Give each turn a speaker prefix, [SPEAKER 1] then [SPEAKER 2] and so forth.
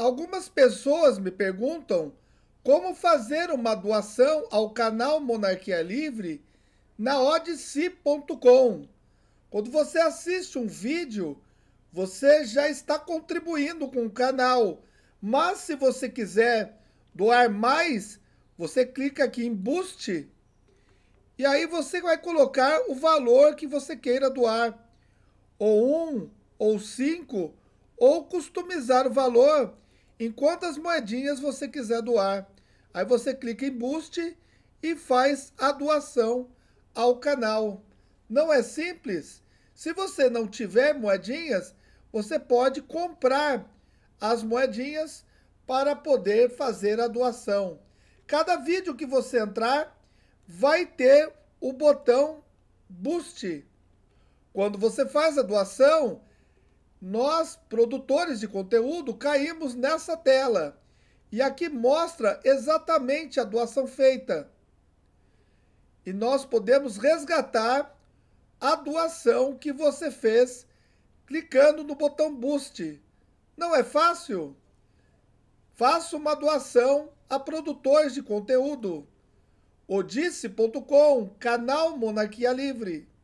[SPEAKER 1] Algumas pessoas me perguntam como fazer uma doação ao canal Monarquia Livre na odissi.com. Quando você assiste um vídeo, você já está contribuindo com o canal. Mas se você quiser doar mais, você clica aqui em Boost e aí você vai colocar o valor que você queira doar, ou um, ou cinco, ou customizar o valor em quantas moedinhas você quiser doar. Aí você clica em Boost e faz a doação ao canal. Não é simples? Se você não tiver moedinhas, você pode comprar as moedinhas para poder fazer a doação. Cada vídeo que você entrar vai ter o botão Boost. Quando você faz a doação, nós, produtores de conteúdo, caímos nessa tela. E aqui mostra exatamente a doação feita. E nós podemos resgatar a doação que você fez clicando no botão Boost. Não é fácil? Faça uma doação a produtores de conteúdo. Odisse.com, canal Monarquia Livre.